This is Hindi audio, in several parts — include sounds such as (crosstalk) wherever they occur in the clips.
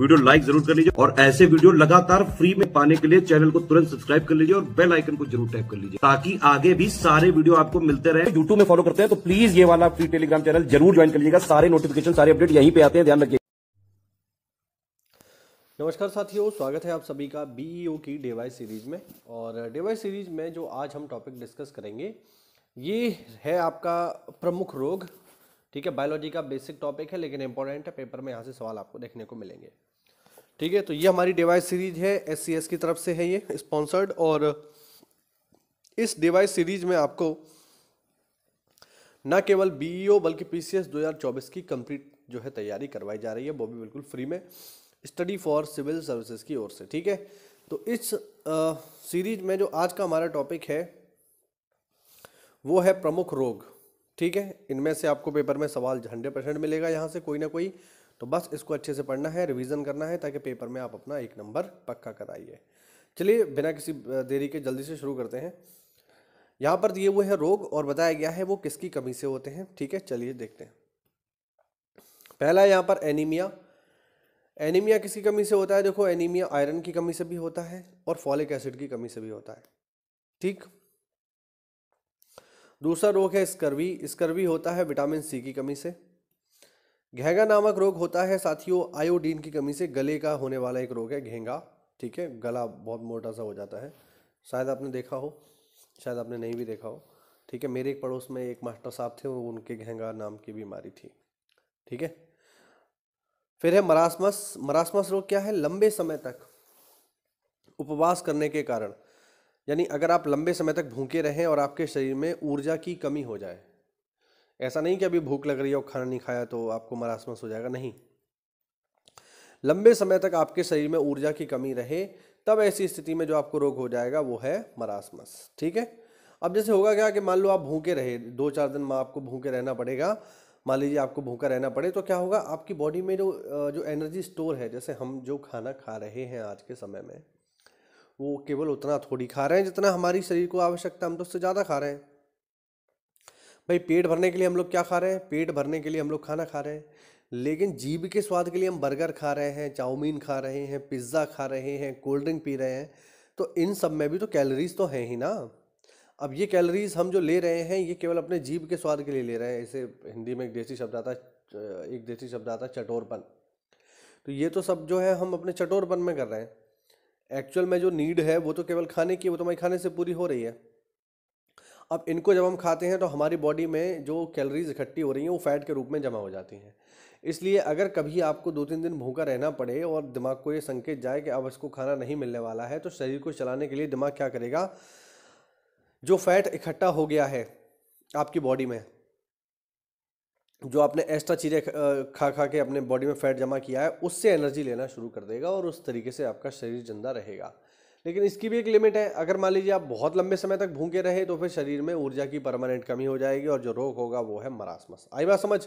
वीडियो लाइक जरूर कर लीजिए और ऐसे वीडियो लगातार फ्री में पाने के लिए चैनल को तुरंत सब्सक्राइब कर लीजिए और बेल आइकन को जरूर टैप कर लीजिए ताकि आगे भी सारे वीडियो आपको मिलते रहे यूट्यूब में फॉलो करते हैं तो प्लीज ये वाला फ्री टेलीग्राम चैनल जरूर ज्वाइन कर लीजिएगा सारे नोटिफिकेशन सारे अपडेट यहीं पे आते हैं ध्यान रखिए नमस्कार साथियों स्वागत है आप सभी का बीईओ e की डेवाई सीरीज में और डेवाई सीरीज में जो आज हम टॉपिक डिस्कस करेंगे ये है आपका प्रमुख रोग ठीक है बायोलॉजी का बेसिक टॉपिक है लेकिन इंपॉर्टेंट है पेपर में यहाँ से सवाल आपको देखने को मिलेंगे ठीक है तो ये हमारी डिवाइस सीरीज है एस की तरफ से है ये स्पॉन्सर्ड और इस डिवाइस सीरीज में आपको ना केवल बीईओ e बल्कि पीसीएस 2024 की कंप्लीट जो है तैयारी करवाई जा रही है वो भी बिल्कुल फ्री में स्टडी फॉर सिविल सर्विसेज की ओर से ठीक है तो इस आ, सीरीज में जो आज का हमारा टॉपिक है वो है प्रमुख रोग ठीक है इनमें से आपको पेपर में सवाल हंड्रेड परसेंट मिलेगा यहाँ से कोई ना कोई तो बस इसको अच्छे से पढ़ना है रिवीजन करना है ताकि पेपर में आप अपना एक नंबर पक्का कराइए चलिए बिना किसी देरी के जल्दी से शुरू करते हैं यहाँ पर दिए हुए हैं रोग और बताया गया है वो किसकी कमी से होते हैं ठीक है चलिए देखते हैं पहला यहाँ पर एनीमिया एनीमिया किसकी कमी से होता है देखो एनीमिया आयरन की कमी से भी होता है और फॉलिक एसिड की कमी से भी होता है ठीक दूसरा रोग है स्कर्वी स्कर्वी होता है विटामिन सी की कमी से घेंगा नामक रोग होता है साथियों आयोडीन की कमी से गले का होने वाला एक रोग है घेंगा ठीक है गला बहुत मोटा सा हो जाता है शायद आपने देखा हो शायद आपने नहीं भी देखा हो ठीक है मेरे एक पड़ोस में एक मास्टर साहब थे उनके घेंगा नाम की बीमारी थी ठीक है फिर है मरासमस मरासमस रोग क्या है लंबे समय तक उपवास करने के कारण यानी अगर आप लंबे समय तक भूखे रहें और आपके शरीर में ऊर्जा की कमी हो जाए ऐसा नहीं कि अभी भूख लग रही है और खाना नहीं खाया तो आपको मरासमस हो जाएगा नहीं लंबे समय तक आपके शरीर में ऊर्जा की कमी रहे तब ऐसी स्थिति में जो आपको रोग हो जाएगा वो है मरासमस ठीक है अब जैसे होगा क्या कि मान लो आप भूखे रहे दो चार दिन में आपको भूखे रहना पड़ेगा मान लीजिए आपको भूखा रहना पड़े तो क्या होगा आपकी बॉडी में जो जो एनर्जी स्टोर है जैसे हम जो खाना खा रहे हैं आज के समय में वो केवल उतना थोड़ी खा रहे हैं जितना हमारी शरीर को आवश्यकता हम तो उससे ज़्यादा खा रहे हैं भाई पेट भरने के लिए हम लोग क्या खा रहे हैं पेट भरने के लिए हम लोग खाना खा रहे हैं लेकिन जीभ के स्वाद के लिए हम बर्गर खा रहे हैं चाउमीन खा रहे हैं पिज़्ज़ा खा रहे हैं कोल्ड ड्रिंक पी रहे हैं तो इन सब में भी तो कैलोरीज तो हैं ही ना अब ये कैलोरीज हम जो ले रहे हैं ये केवल अपने जीभ के स्वाद के लिए ले रहे हैं इसे हिंदी में एक देसी शब्द आता है एक देसी शब्द आता है चटोरपन तो ये तो सब जो है हम अपने चटोरपन में कर रहे हैं एक्चुअल में जो नीड है वो तो केवल खाने की वो तो हमारे खाने से पूरी हो रही है अब इनको जब हम खाते हैं तो हमारी बॉडी में जो कैलोरीज इकट्ठी हो रही हैं वो फैट के रूप में जमा हो जाती हैं इसलिए अगर कभी आपको दो तीन दिन भूखा रहना पड़े और दिमाग को ये संकेत जाए कि अब इसको खाना नहीं मिलने वाला है तो शरीर को चलाने के लिए दिमाग क्या करेगा जो फैट इकट्ठा हो गया है आपकी बॉडी में जो आपने एक्स्ट्रा चीज़ें खा खा के अपने बॉडी में फैट जमा किया है उससे एनर्जी लेना शुरू कर देगा और उस तरीके से आपका शरीर जिंदा रहेगा लेकिन इसकी भी एक लिमिट है अगर मान लीजिए आप बहुत लंबे समय तक भूखे रहे तो फिर शरीर में ऊर्जा की परमानेंट कमी हो जाएगी और जो रोग होगा वो है मरासमस आई बात समझ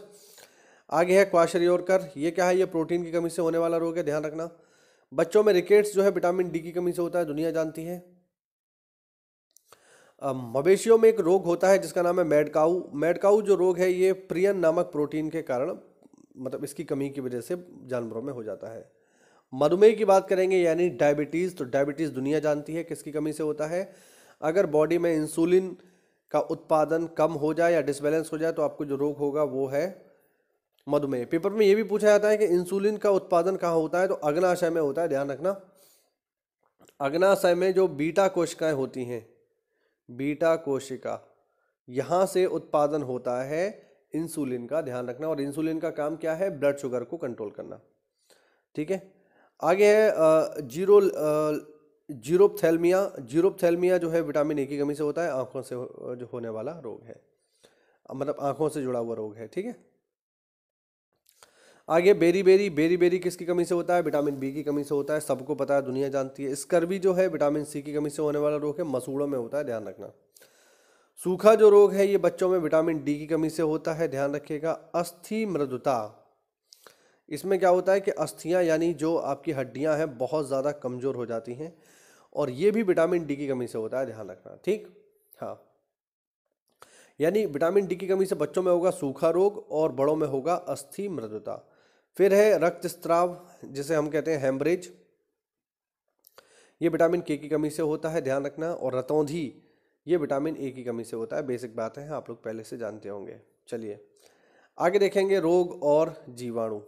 आगे है क्वाशरियोरकर ये क्या है ये प्रोटीन की कमी से होने वाला रोग है ध्यान रखना बच्चों में रिकेट्स जो है विटामिन डी की कमी से होता है दुनिया जानती है मवेशियों में एक रोग होता है जिसका नाम है मेडकाऊ मेडकाऊ जो रोग है ये प्रियन नामक प्रोटीन के कारण मतलब इसकी कमी की वजह से जानवरों में हो जाता है मधुमेह की बात करेंगे यानी डायबिटीज़ तो डायबिटीज़ दुनिया जानती है किसकी कमी से होता है अगर बॉडी में इंसुलिन का उत्पादन कम हो जाए या डिसबैलेंस हो जाए तो आपको जो रोग होगा वो है मधुमेह पेपर में ये भी पूछा जाता है कि इंसुलिन का उत्पादन कहाँ होता है तो अग्नाशय में होता है ध्यान रखना अग्नाशय में जो बीटा कोशिकाएं होती हैं बीटा कोशिका यहाँ से उत्पादन होता है इंसुलिन का ध्यान रखना और इंसुलिन का काम क्या है ब्लड शुगर को कंट्रोल करना ठीक है आगे है जीरो जीरोपथेलमिया जीरोपथैलमिया जो है विटामिन ए की कमी से होता है आँखों से जो होने वाला रोग है मतलब आँखों से जुड़ा हुआ रोग है ठीक है आगे बेरी बेरी बेरी बेरी किसकी कमी से होता है विटामिन बी की कमी से होता है सबको पता है दुनिया जानती है स्कर्वी जो है विटामिन सी की कमी से होने वाला रोग है मसूड़ों में होता है ध्यान रखना सूखा जो रोग है ये बच्चों में विटामिन डी की कमी से होता है ध्यान रखिएगा अस्थि मृदुता इसमें क्या होता है कि अस्थियाँ यानी जो आपकी हड्डियाँ हैं बहुत ज़्यादा कमज़ोर हो जाती हैं और ये भी विटामिन डी की कमी से होता है ध्यान रखना ठीक हाँ यानी विटामिन डी की कमी से बच्चों में होगा सूखा रोग और बड़ों में होगा अस्थि मृदुता फिर है रक्त स्त्राव जिसे हम कहते हैं हेमरेज ये विटामिन के की कमी से होता है ध्यान रखना और रतौंधी ये विटामिन ए की कमी से होता है बेसिक बात है आप लोग पहले से जानते होंगे चलिए आगे देखेंगे रोग और जीवाणु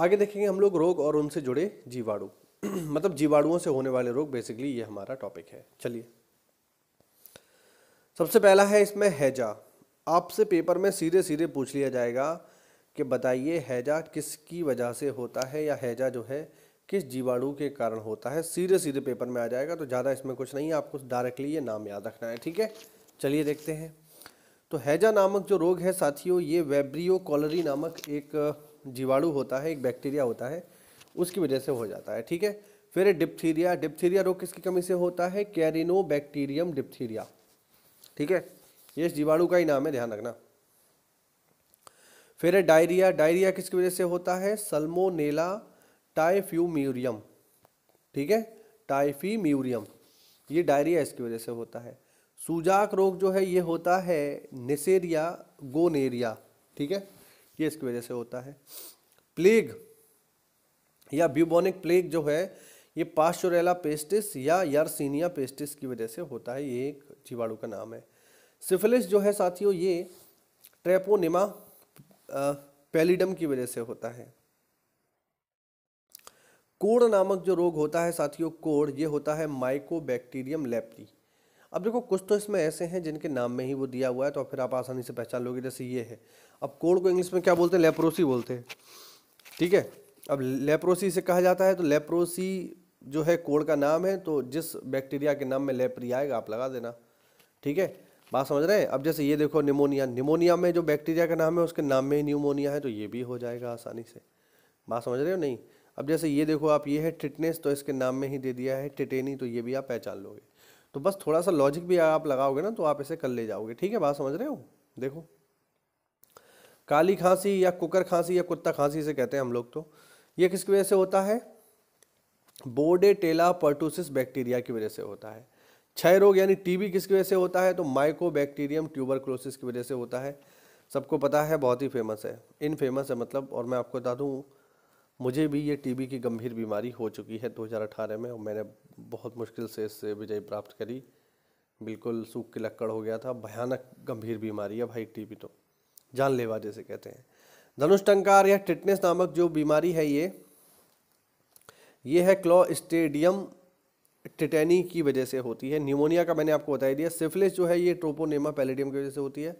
आगे देखेंगे हम लोग रोग और उनसे जुड़े जीवाणु (clears throat) मतलब जीवाणुओं से होने वाले रोग बेसिकली ये हमारा टॉपिक है चलिए सबसे पहला है इसमें हैजा आपसे पेपर में सीधे सीधे पूछ लिया जाएगा कि बताइए हैजा किसकी वजह से होता है या हैजा जो है किस जीवाणु के कारण होता है सीधे सीधे पेपर में आ जाएगा तो ज़्यादा इसमें कुछ नहीं है आपको डायरेक्टली ये नाम याद रखना है ठीक है चलिए देखते हैं तो हैजा नामक जो रोग है साथियों ये वेब्रियो कॉलरी नामक एक जीवाणु होता है एक बैक्टीरिया होता है उसकी वजह से हो जाता है ठीक है फिर डिप्थीरिया डिप्थीरिया रोग किसकी कमी से होता है कैरिनो बैक्टीरियम डिप्थीरिया ठीक है ये जीवाणु का ही नाम है ध्यान रखना फिर डायरिया डायरिया किसकी वजह से होता है सलमोनेला टाइफ्यूम्यूरियम ठीक है टाइफीम्यूरियम ये डायरिया इसकी वजह से होता है सूजाक रोग जो है ये होता है निसेरिया गोनेरिया ठीक है ये इसकी वजह से होता है प्लेग या ब्यूबोनिक प्लेग जो है ये पास्चोरेला पेस्टिस या यारसीनिया पेस्टिस की वजह से होता है ये एक जीवाणु का नाम है सिफिलिस जो है साथियों ये ट्रेपोनिमा पेलिडम की वजह से होता है कोड़ नामक जो रोग होता है साथियों कोड़ ये होता है माइकोबैक्टीरियम लेप्टी अब देखो कुछ तो इसमें ऐसे हैं जिनके नाम में ही वो दिया हुआ है तो फिर आप आसानी से पहचान लोगे जैसे ये है अब कोड को इंग्लिश में क्या बोलते हैं लेप्रोसी बोलते हैं ठीक है अब लेप्रोसी से कहा जाता है तो लेप्रोसी जो है कोड का नाम है तो जिस बैक्टीरिया के नाम में लेप्री आएगा आप लगा देना ठीक है बात समझ रहे हैं अब जैसे ये देखो निमोनिया निमोनिया में जो बैक्टीरिया का नाम है उसके नाम में ही न्यूमोनिया है तो ये भी हो जाएगा आसानी से बात समझ रहे हो नहीं अब जैसे ये देखो आप ये है टिटनेस तो इसके नाम में ही दे दिया है टिटेनी तो ये भी आप पहचान लोगे तो बस थोड़ा सा लॉजिक भी आप लगाओगे ना तो आप इसे कर ले जाओगे ठीक है बात समझ रहे हो देखो काली खांसी या कुकर खांसी या कुत्ता खांसी इसे कहते हैं हम लोग तो ये किसकी वजह से होता है टेला पर्टोसिस बैक्टीरिया की वजह से होता है क्षय रोग यानी टीबी किसकी वजह से होता है तो माइकोबैक्टीरियम ट्यूबरक्लोसिस की वजह से होता है सबको पता है बहुत ही फेमस है इन फेमस है मतलब और मैं आपको बता दूँ मुझे भी ये टीबी की गंभीर बीमारी हो चुकी है 2018 में और मैंने बहुत मुश्किल से इससे विजय प्राप्त करी बिल्कुल सूख के लक्कड़ हो गया था भयानक गंभीर बीमारी है भाई टीबी तो जानलेवा जैसे कहते हैं धनुष टंकार या टिटनेस नामक जो बीमारी है ये ये है क्लॉ स्टेडियम टिटेनी की वजह से होती है न्यूमोनिया का मैंने आपको बताई दिया सिफिलिस जो है ये ट्रोपोनेमा पैलेडियम की वजह से होती है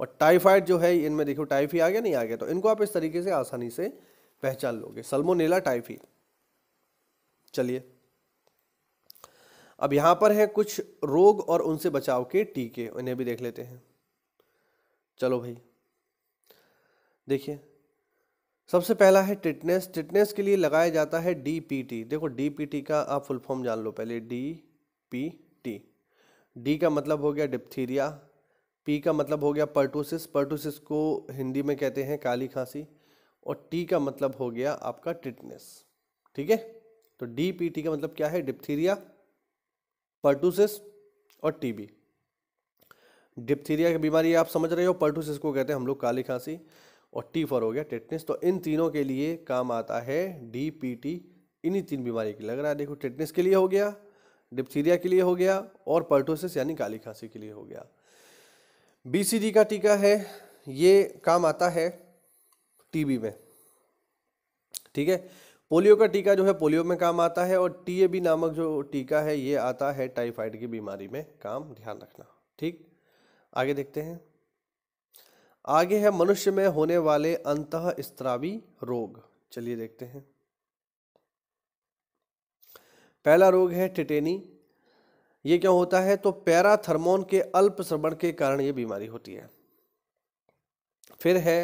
और टाइफाइड जो है इनमें देखो टाइफी आ गया नहीं आ गया तो इनको आप इस तरीके से आसानी से पहचान लोगे सलमोनेला टाइफी चलिए अब यहां पर है कुछ रोग और उनसे बचाव के टीके इन्हें भी देख लेते हैं चलो भाई देखिए सबसे पहला है टिटनेस टिटनेस के लिए लगाया जाता है डीपीटी देखो डीपीटी का आप फुल फॉर्म जान लो पहले डी पी टी डी का मतलब हो गया डिप्थीरिया पी का मतलब हो गया पर्टोसिस पर्टोसिस को हिंदी में कहते हैं काली खांसी और टी का मतलब हो गया आपका टिटनेस ठीक है तो डी पी टी का मतलब क्या है डिप्थीरिया पर्टूसिस और टीबी डिप्थीरिया की बीमारी आप समझ रहे हो पर्टूसिस को कहते हैं हम लोग काली खांसी और टी फॉर हो गया टिटनेस तो इन तीनों के लिए काम आता है डी पी टी इन्हीं तीन बीमारी के लग रहा है देखो टिटनेस के लिए हो गया डिप्थीरिया के लिए हो गया और पर्टोसिस यानी काली खांसी के लिए हो गया बीसीजी का टीका है ये काम आता है टीबी में ठीक है पोलियो का टीका जो है पोलियो में काम आता है और टीएबी नामक जो टीका है ये आता है टाइफाइड की बीमारी में काम ध्यान रखना ठीक आगे देखते हैं आगे है मनुष्य में होने वाले अंत स्त्रावी रोग चलिए देखते हैं पहला रोग है टिटेनी ये क्या होता है तो पैराथर्मोन के अल्प श्रवण के कारण ये बीमारी होती है फिर है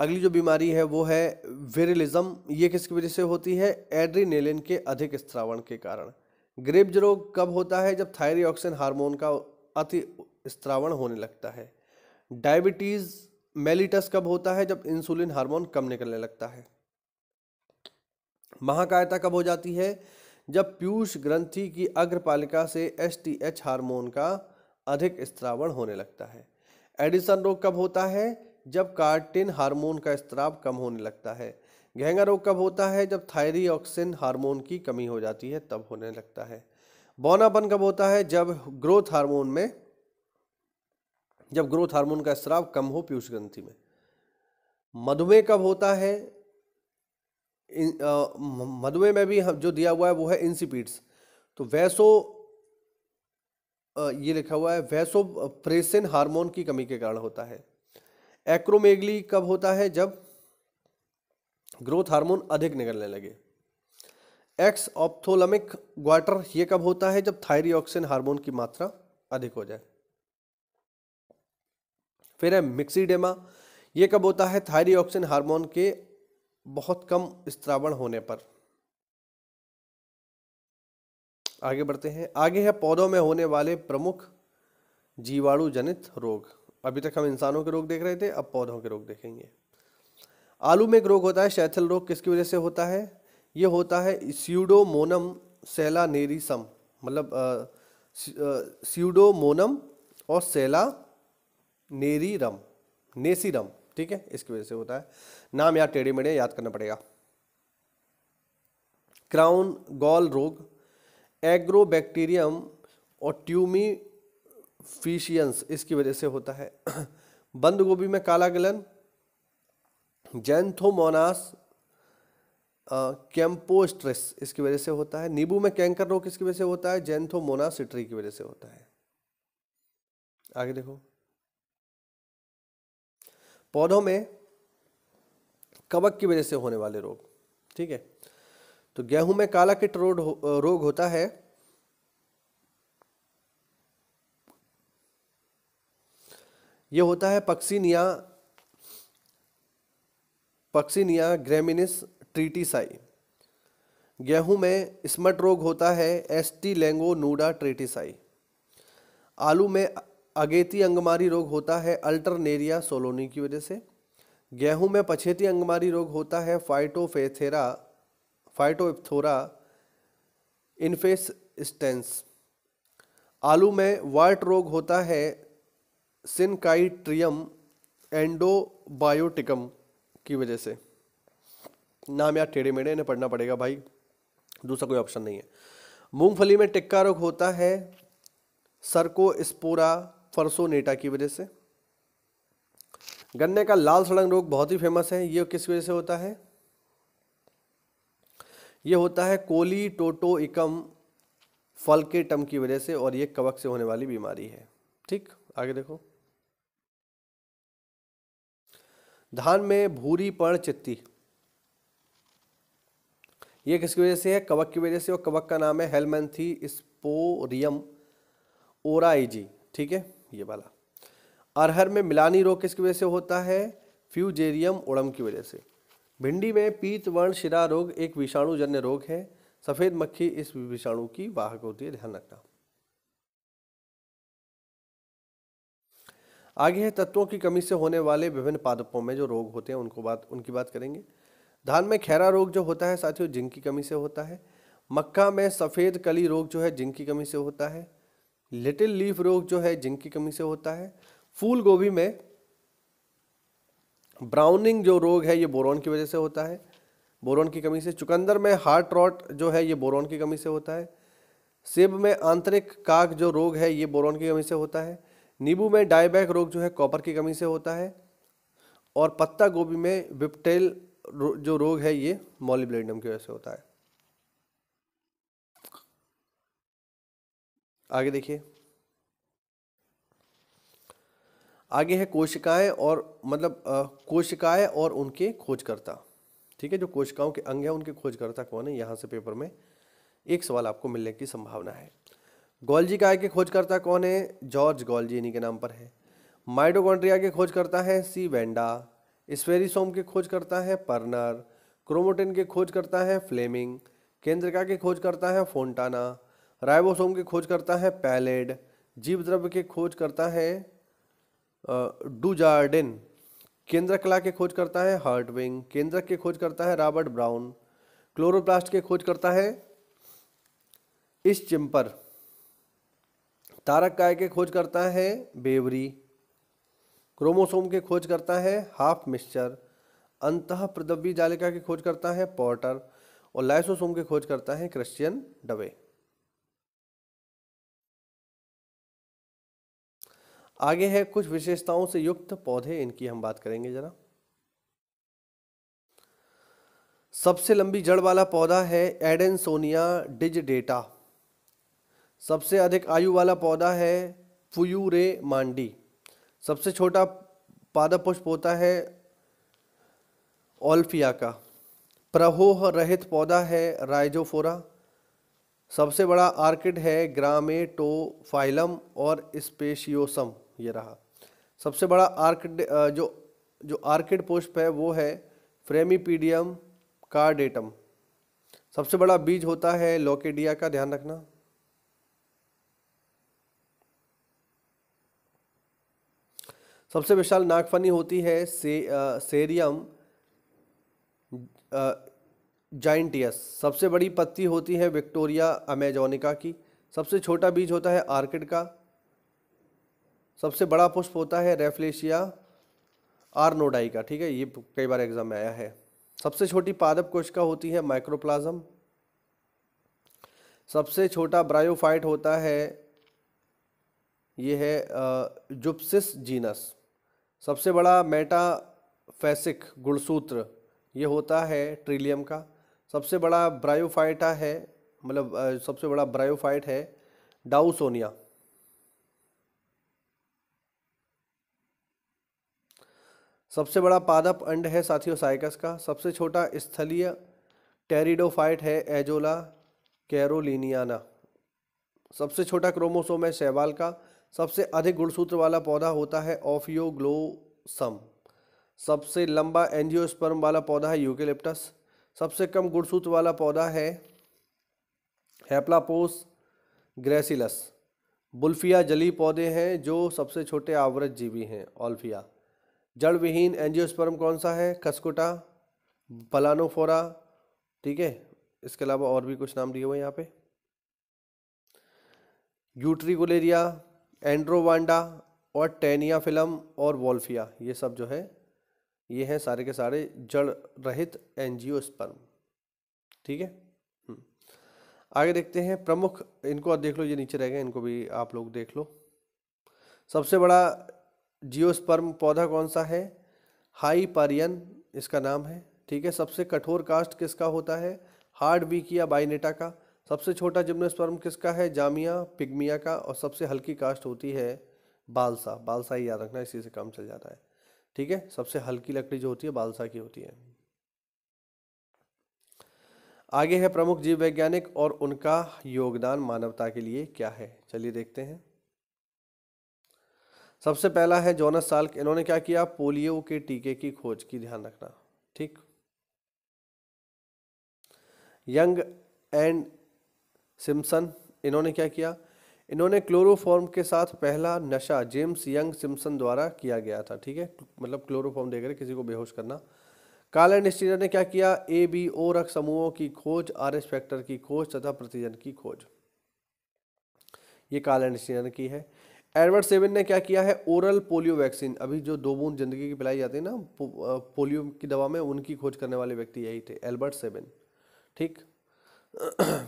अगली जो बीमारी है वो है वेरिलिज्म ये किसकी वजह से होती है एड्रीनेलिन के अधिक स्त्रावण के कारण ग्रेब्ज रोग कब होता है जब थायरियोक्सिन हार्मोन का अति स्त्रावण होने लगता है डायबिटीज़ मेलिटस कब होता है जब इंसुलिन हार्मोन कम निकलने लगता है महाकायता कब हो जाती है जब पीयूष ग्रंथि की अग्रपालिका से एस टी एच हार्मोन का अधिक स्त्रावण होने लगता है एडिसन रोग कब होता है जब कार्टिन हार्मोन का स्त्राव कम होने लगता है घेंगा रोग कब होता है जब थायरीऑक्सिन हार्मोन की कमी हो जाती है तब होने लगता है बौनापन कब होता है जब ग्रोथ हार्मोन में जब ग्रोथ हार्मोन का स्त्राव कम हो पीयूष ग्रंथि में मधुमेह कब होता है मधुमेह में भी जो दिया हुआ है वो है इंसिपीड्स तो वैसो ये लिखा हुआ है वैसो प्रेसिन हार्मोन की कमी के कारण होता है एक्रोमेगली कब होता है जब ग्रोथ हार्मोन अधिक निकलने लगे एक्स ऑप्थोलमिक ग्वाटर ये कब होता है जब थायरियोक्सिन हार्मोन की मात्रा अधिक हो जाए फिर है मिक्सीडेमा ये कब होता है थायरियोक्सिन हार्मोन के बहुत कम स्त्रावण होने पर आगे बढ़ते हैं आगे है पौधों में होने वाले प्रमुख जीवाणु जनित रोग अभी तक हम इंसानों के रोग देख रहे थे अब पौधों के रोग देखेंगे आलू में एक रोग होता है शैथल रोग किसकी वजह से होता है ये होता है स्यूडोमोनम नेरीसम मतलब स्यूडोमोनम और सेला नेरीरम नेसीरम ठीक है इसकी वजह से होता है नाम यार टेढ़े मेढ़े याद करना पड़ेगा क्राउन गॉल रोग एग्रोबैक्टीरियम और ट्यूमी फीशियंस इसकी वजह से होता है बंद गोभी में काला गलन जैंथोमोनास कैम्पोस्ट्रेस इसकी वजह से होता है नींबू में कैंकर रोग किसकी वजह से होता है सिट्री की वजह से होता है आगे देखो पौधों में कवक की वजह से होने वाले रोग ठीक है तो गेहूं में काला किट रोग रोग होता है ये होता है पक्सीनिया पक्सीनिया ग्रेमिनिस ट्रीटिसाई गेहूं में स्मट रोग होता है एस्टी लेंगो नूडा ट्रीटिसाई आलू में अगेती अंगमारी रोग होता है अल्टरनेरिया सोलोनी की वजह से गेहूं में पछेती अंगमारी रोग होता है फाइटोफेथेरा फाइटोपथोरा इन्फेस्टेंस आलू में वाइट रोग होता है सिनकाइट्रियम एंडोबायोटिकम की वजह से नाम यार टेढ़े मेढ़े इन्हें पढ़ना पड़ेगा भाई दूसरा कोई ऑप्शन नहीं है मूंगफली में टिक्का रोग होता है सरको स्पोरा फरसोनेटा की वजह से गन्ने का लाल सड़ंग रोग बहुत ही फेमस है ये किस वजह से होता है ये होता है कोली टोटो इकम फल टम की वजह से और ये कवक से होने वाली बीमारी है ठीक आगे देखो धान में भूरी पड़ चित्ती ये किसकी वजह से है कवक की वजह से और कवक का नाम है हेलमेंथी स्पोरियम ओराइजी ठीक है ये वाला अरहर में मिलानी रोग किसकी वजह से होता है फ्यूजेरियम ओडम की वजह से भिंडी में पीत वर्ण शिरा रोग एक विषाणुजन्य रोग है सफ़ेद मक्खी इस विषाणु की वाहक होती है ध्यान रखना आगे है तत्वों की कमी से होने वाले विभिन्न पादपों में जो रोग होते हैं उनको बात उनकी बात करेंगे धान में खैरा रोग जो होता है साथियों जिंक की कमी से होता है मक्का में सफ़ेद कली रोग जो है जिंक की कमी से होता है लिटिल लीफ रोग जो है जिंक की कमी से होता है फूल गोभी में ब्राउनिंग जो रोग है ये बोरोन की वजह से होता है बोरोन की कमी से चुकंदर में हार्ट रॉट जो है ये बोरोन की कमी से होता है सेब में आंतरिक काक जो रोग है ये बोरोन की कमी से होता है नींबू में डायबैक रोग जो है कॉपर की कमी से होता है और पत्ता गोभी में विपटेल जो रोग है ये मॉलीब्लेडम की वजह से होता है आगे देखिए आगे है कोशिकाएं और मतलब कोशिकाएं और उनके खोजकर्ता ठीक है जो कोशिकाओं के अंग हैं उनके खोजकर्ता कौन है यहाँ से पेपर में एक सवाल आपको मिलने की संभावना है गोल्जी काय के खोजकर्ता कौन है जॉर्ज गोल्जी इन्हीं के नाम पर है माइटोकॉन्ड्रिया के खोजकर्ता है सी वेंडा स्पेरिसोम के खोजकर्ता है पर्नर क्रोमोटिन के खोजकर्ता है फ्लेमिंग केंद्रिका के खोजकर्ता है फोंटाना राइबोसोम के खोजकर्ता है पैलेड जीव द्रव्य के खोजकर्ता है डूजार्डिन केंद्र कला के खोजकर्ता है हार्टविंग केंद्रक के खोजकर्ता है रॉबर्ट ब्राउन क्लोरोप्लास्ट के खोजकर्ता है इस चिम्पर तारक काय के खोज करता है बेवरी क्रोमोसोम के खोज करता है हाफ मिक्सचर अंत प्रदव्वी जालिका की खोज करता है पॉटर और लाइसोसोम की खोज करता है क्रिश्चियन डबे आगे है कुछ विशेषताओं से युक्त पौधे इनकी हम बात करेंगे जरा सबसे लंबी जड़ वाला पौधा है एडेंसोनिया डिजडेटा सबसे अधिक आयु वाला पौधा है फुयूरे मांडी सबसे छोटा पादप पुष्प होता है ओल्फिया का प्रहोह रहित पौधा है राइजोफोरा सबसे बड़ा आर्किड है ग्रामेटोफाइलम और स्पेशियोसम ये रहा सबसे बड़ा आर्किड जो जो आर्किड पुष्प है वो है फ्रेमीपीडियम कार्डेटम सबसे बड़ा बीज होता है लोकेडिया का ध्यान रखना सबसे विशाल नागफनी होती है से आ, सेरियम जाइंटियस सबसे बड़ी पत्ती होती है विक्टोरिया अमेजोनिका की सबसे छोटा बीज होता है आर्किड का सबसे बड़ा पुष्प होता है रेफ्लेशिया आर्नोडाई का ठीक है ये कई बार एग्जाम में आया है सबसे छोटी पादप कोशिका होती है माइक्रोप्लाज्म सबसे छोटा ब्रायोफाइट होता है ये है जुप्सिस जीनस सबसे बड़ा मेटाफेसिक गुणसूत्र ये होता है ट्रिलियम का सबसे बड़ा ब्रायोफाइटा है मतलब सबसे बड़ा ब्रायोफाइट है डाउसोनिया सबसे बड़ा पादप अंड है साथियों साइकस का सबसे छोटा स्थलीय टेरिडोफाइट है एजोला कैरोलिनियाना सबसे छोटा क्रोमोसोम है शैवाल का सबसे अधिक गुणसूत्र वाला पौधा होता है ऑफियोग्लोसम सबसे लंबा एंजियोस्पर्म वाला पौधा है यूकेलिप्टस सबसे कम गुणसूत्र वाला पौधा है हैप्लापोस ग्रेसिलस बुल्फिया जली पौधे हैं जो सबसे छोटे आवृत जीवी हैं ऑल्फिया जड़ विहीन एंजियोस्पर्म कौन सा है खसकुटा पलानोफोरा ठीक है इसके अलावा और भी कुछ नाम दिए हुए यहाँ पे यूट्रीगुलेरिया एंड्रोवांडा और टेनिया फिल्म और वॉल्फिया ये सब जो है ये हैं सारे के सारे जड़ रहित स्पर्म ठीक है हम्म। आगे देखते हैं प्रमुख इनको आप देख लो ये नीचे रह गए इनको भी आप लोग देख लो सबसे बड़ा जियोस्पर्म पौधा कौन सा है हाई पारियन इसका नाम है ठीक है सबसे कठोर कास्ट किसका होता है हार्ड बी या बाइनेटा का सबसे छोटा जिम्नोस्पर्म किसका है जामिया पिग्मिया का और सबसे हल्की कास्ट होती है बालसा बालसा ही याद रखना इसी से काम चल जाता है ठीक है सबसे हल्की लकड़ी जो होती है बालसा की होती है आगे है प्रमुख जीव वैज्ञानिक और उनका योगदान मानवता के लिए क्या है चलिए देखते हैं सबसे पहला है जोनस साल्क इन्होंने क्या किया पोलियो के टीके की खोज की ध्यान रखना ठीक यंग एंड सिम्सन इन्होंने क्या किया इन्होंने क्लोरोफॉर्म के साथ पहला नशा जेम्स यंग सिम्सन द्वारा किया गया था ठीक है मतलब क्लोरोफॉर्म देकर किसी को बेहोश करना कार्ल स्टीनर ने क्या किया ए बी ओ रक्त समूहों की खोज आर एस फैक्टर की खोज तथा प्रतिजन की खोज ये कार्ल स्टीनर ने की है एडवर्ड सेविन ने क्या किया है ओरल पोलियो वैक्सीन अभी जो दो बूंद जिंदगी की पिलाई जाती है ना पो, पोलियो की दवा में उनकी खोज करने वाले व्यक्ति यही थे एल्बर्ट सेविन ठीक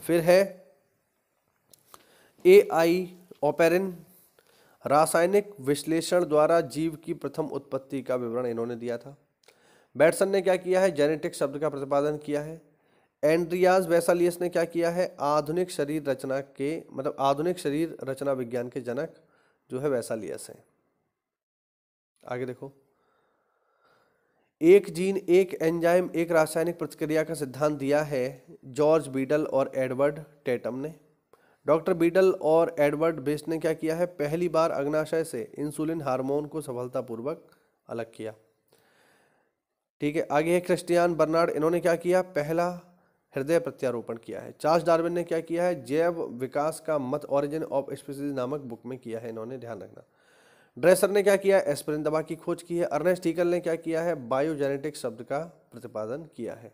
(clears throat) फिर है ए आई ओपेरिन रासायनिक विश्लेषण द्वारा जीव की प्रथम उत्पत्ति का विवरण इन्होंने दिया था बैटसन ने क्या किया है जेनेटिक शब्द का प्रतिपादन किया है एंड्रियाज वैसालियस ने क्या किया है आधुनिक शरीर रचना के मतलब आधुनिक शरीर रचना विज्ञान के जनक जो है वैसालियस हैं आगे देखो एक जीन एक एंजाइम एक रासायनिक प्रतिक्रिया का सिद्धांत दिया है जॉर्ज बीडल और एडवर्ड टेटम ने डॉक्टर बीडल और एडवर्ड बेस्ट ने क्या किया है पहली बार अग्नाशय से इंसुलिन हार्मोन को सफलतापूर्वक अलग किया ठीक है आगे है क्रिस्टियान बर्नार्ड इन्होंने क्या किया पहला हृदय प्रत्यारोपण किया है चार्ल्स डार्विन ने क्या किया है जैव विकास का मत ऑरिजिन ऑफ स्पीसीज नामक बुक में किया है इन्होंने ध्यान रखना ड्रेसर ने क्या किया एस्पिरिन दवा की खोज की है अर्नेस्ट टीकल ने क्या किया है बायोजेनेटिक शब्द का प्रतिपादन किया है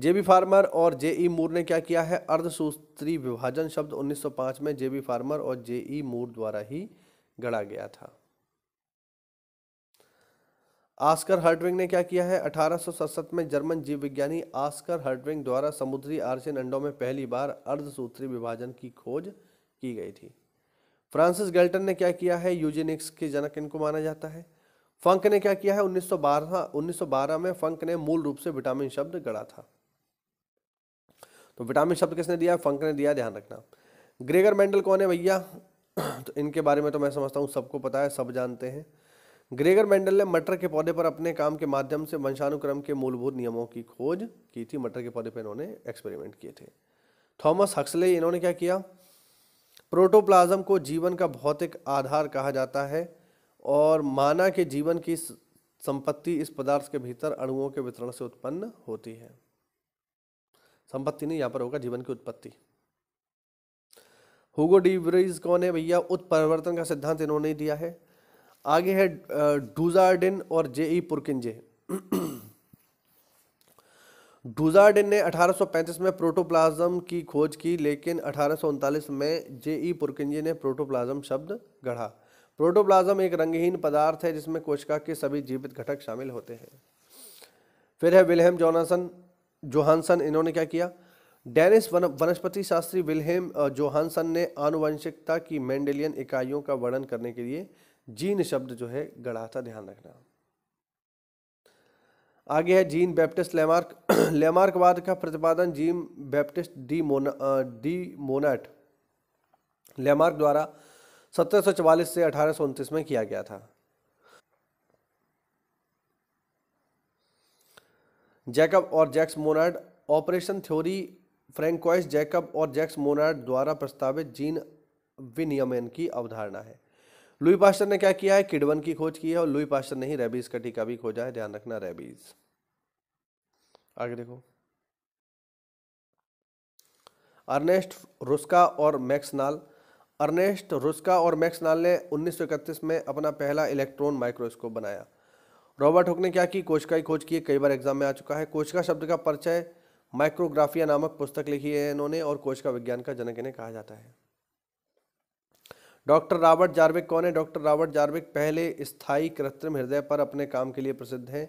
जेबी फार्मर और जेई मूर ने क्या किया है अर्धसूत्री विभाजन शब्द 1905 में जेबी फार्मर और जेई मूर द्वारा ही गढ़ा गया था आस्कर हर्टविंग ने क्या किया है अठारह में जर्मन जीव विज्ञानी आस्कर हर्टविंग द्वारा समुद्री आर्चिन अंडों में पहली बार अर्धसूत्री विभाजन की खोज की गई थी फ्रांसिस गेल्टन ने क्या किया है यूजेनिक्स के जनक इनको माना जाता है फंक ने क्या किया है 1912 1912 में फंक ने मूल रूप से विटामिन शब्द गढ़ा था तो विटामिन शब्द किसने दिया फंक ने दिया ध्यान रखना ग्रेगर मेंडल कौन है भैया तो इनके बारे में तो मैं समझता हूँ सबको पता है सब जानते हैं ग्रेगर मेंडल ने मटर के पौधे पर अपने काम के माध्यम से वंशानुक्रम के मूलभूत नियमों की खोज की थी मटर के पौधे पर इन्होंने एक्सपेरिमेंट किए थे थॉमस हक्सले इन्होंने क्या किया प्रोटोप्लाज्म को जीवन का भौतिक आधार कहा जाता है और माना के जीवन की संपत्ति इस पदार्थ के भीतर अणुओं के वितरण से उत्पन्न होती है संपत्ति नहीं यहाँ पर होगा जीवन की उत्पत्ति हुगो डिब्रिज कौन है भैया उत्परिवर्तन का सिद्धांत इन्होंने ही दिया है आगे है डूजार्डिन और जे ई पुरकिंजे डूजार्डिन ने 1835 में प्रोटोप्लाज्म की खोज की लेकिन अठारह में जे ई पुरकिंजे ने प्रोटोप्लाज्म शब्द गढ़ा प्रोटोप्लाज्म एक रंगहीन पदार्थ है जिसमें कोशिका के सभी जीवित घटक शामिल होते हैं फिर है विलहम जोनासन जोहानसन इन्होंने क्या किया डेनिस वनस्पति शास्त्री विलहेम जोहानसन ने आनुवंशिकता की मेंडेलियन इकाइयों का वर्णन करने के लिए जीन शब्द जो है गढ़ा था ध्यान रखना आगे है जीन बैप्टिस्ट लेमार्क (clears throat) लेमार्कवाद का प्रतिपादन Jean Baptiste de Monet de Monet Lamarck द्वारा सत्रह से अठारह में किया गया था जैकब और Jacques Monod operation theory Francois Jacob और जैक्स मोनार्ड द्वारा प्रस्तावित जीन विनियमन की अवधारणा है लुई पास्टर ने क्या किया है किडवन की खोज की है और लुई पास्टर ने ही रेबीज का टीका भी खोजा है ध्यान रखना रेबीज आगे देखो अर्नेस्ट रुस्का और मैक्सनाल अर्नेस्ट रुस्का और मैक्सनाल ने उन्नीस में अपना पहला इलेक्ट्रॉन माइक्रोस्कोप बनाया रॉबर्ट हुक ने क्या की कोशिका की खोज की है कई बार एग्जाम में आ चुका है कोशिका शब्द का परिचय माइक्रोग्राफिया नामक पुस्तक लिखी है इन्होंने और कोशिका विज्ञान का जनक इन्हें कहा जाता है डॉक्टर रॉबर्ट जार्विक कौन है डॉक्टर रॉबर्ट जार्विक पहले स्थायी कृत्रिम हृदय पर अपने काम के लिए प्रसिद्ध हैं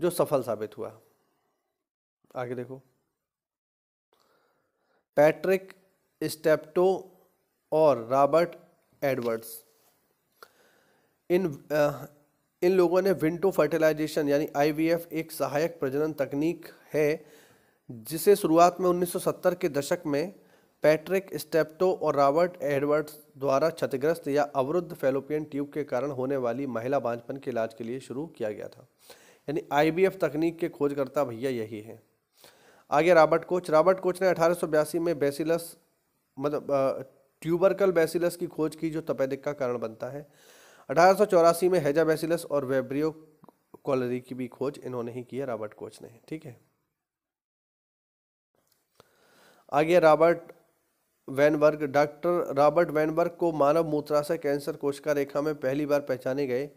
जो सफल साबित हुआ आगे देखो पैट्रिक स्टेप्टो और रॉबर्ट एडवर्ड्स इन इन लोगों ने विंटो फर्टिलाइजेशन यानी आई एक सहायक प्रजनन तकनीक है जिसे शुरुआत में 1970 के दशक में पैट्रिक स्टेप्टो और रॉबर्ट एडवर्ड्स द्वारा क्षतिग्रस्त या अवरुद्ध फेलोपियन ट्यूब के कारण होने वाली महिला बांझपन के इलाज के लिए शुरू किया गया था यानी आई तकनीक के खोजकर्ता भैया यही हैं आगे रॉबर्ट कोच रॉबर्ट कोच ने अठारह में बेसिलस मतलब ट्यूबरकल बेसिलस की खोज की जो तपेदिक का कारण बनता है अठारह में हैजा बेसिलस और वेब्रियो कॉलरी की भी खोज इन्होंने ही की है रॉबर्ट कोच ने ठीक है आगे Robert Weinberg doctor Robert Weinberg को मानव मूत्राशय कैंसर कोशिका रेखा में पहली बार पहचाने गए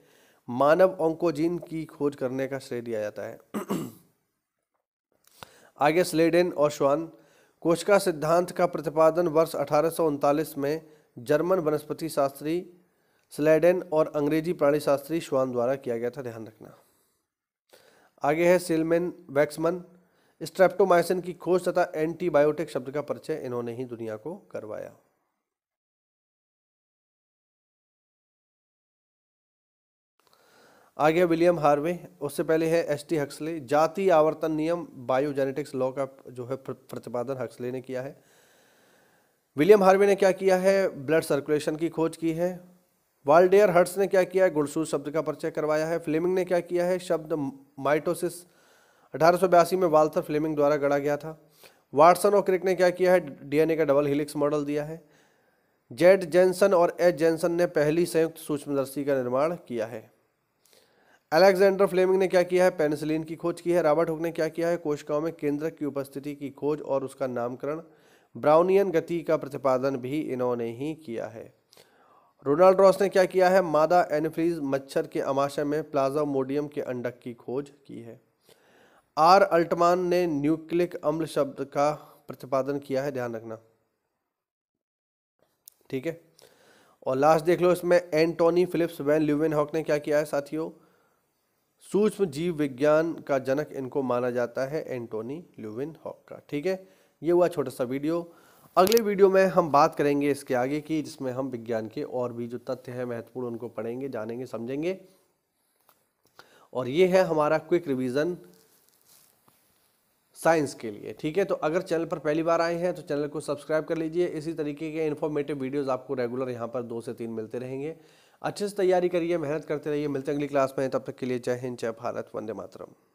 मानव ऑंकोजीन की खोज करने का श्रेय दिया जाता है (clears throat) आगे स्लेडेन और श्वान कोशिका सिद्धांत का प्रतिपादन वर्ष अठारह में जर्मन वनस्पति शास्त्री स्लेडन और अंग्रेजी प्राणीशास्त्री श्वान द्वारा किया गया था ध्यान रखना आगे है सेलमैन वैक्समन स्ट्रेप्टोमाइसिन की खोज तथा एंटीबायोटिक शब्द का परिचय इन्होंने ही दुनिया को करवाया आगे विलियम हार्वे उससे पहले है एस टी हक्सले जाति आवर्तन नियम बायोजेनेटिक्स लॉ का जो है प्रतिपादन हक्सले ने किया है विलियम हार्वे ने क्या किया है ब्लड सर्कुलेशन की खोज की है वाल्डेयर हर्ट्स ने क्या किया है गुड़सूज शब्द का परिचय करवाया है फ्लेमिंग ने क्या किया है शब्द माइटोसिस अठारह में वाल्थर फ्लेमिंग द्वारा गढ़ा गया था वाटसन और क्रिक ने क्या किया है डीएनए का डबल हिलिक्स मॉडल दिया है जेड जेंसन और एच जेंसन ने पहली संयुक्त सूक्ष्मदर्शी का निर्माण किया है अलेक्जेंडर फ्लेमिंग ने क्या किया है पेनिसिलिन की खोज की है रॉबर्ट हुक ने क्या किया है कोशिकाओं में केंद्र की उपस्थिति की खोज और उसका नामकरण ब्राउनियन गति का प्रतिपादन भी इन्होंने ही किया है रोनाल्ड रॉस ने क्या किया है मादा एनफ्रीज मच्छर के अमाशय में प्लाजा मोडियम के अंडक की खोज की है आर अल्टमान ने न्यूक्लिक अम्ल शब्द का प्रतिपादन किया है ध्यान रखना ठीक है और लास्ट देख लो इसमें Antonie Philips van Leeuwenhoek ने क्या किया है साथियों सूक्ष्म जीव विज्ञान का जनक इनको माना जाता है एंटोनी ल्यूविन हॉक का ठीक है ये हुआ छोटा सा वीडियो अगले वीडियो में हम बात करेंगे इसके आगे की जिसमें हम विज्ञान के और भी जो तथ्य हैं महत्वपूर्ण उनको पढ़ेंगे जानेंगे समझेंगे और ये है हमारा क्विक रिवीजन साइंस के लिए ठीक है तो अगर चैनल पर पहली बार आए हैं तो चैनल को सब्सक्राइब कर लीजिए इसी तरीके के इन्फॉर्मेटिव वीडियोज आपको रेगुलर यहाँ पर दो से तीन मिलते रहेंगे अच्छे से तैयारी करिए मेहनत करते रहिए मिलते हैं अगली क्लास में तब तक के लिए जय हिंद जय भारत वंदे मातरम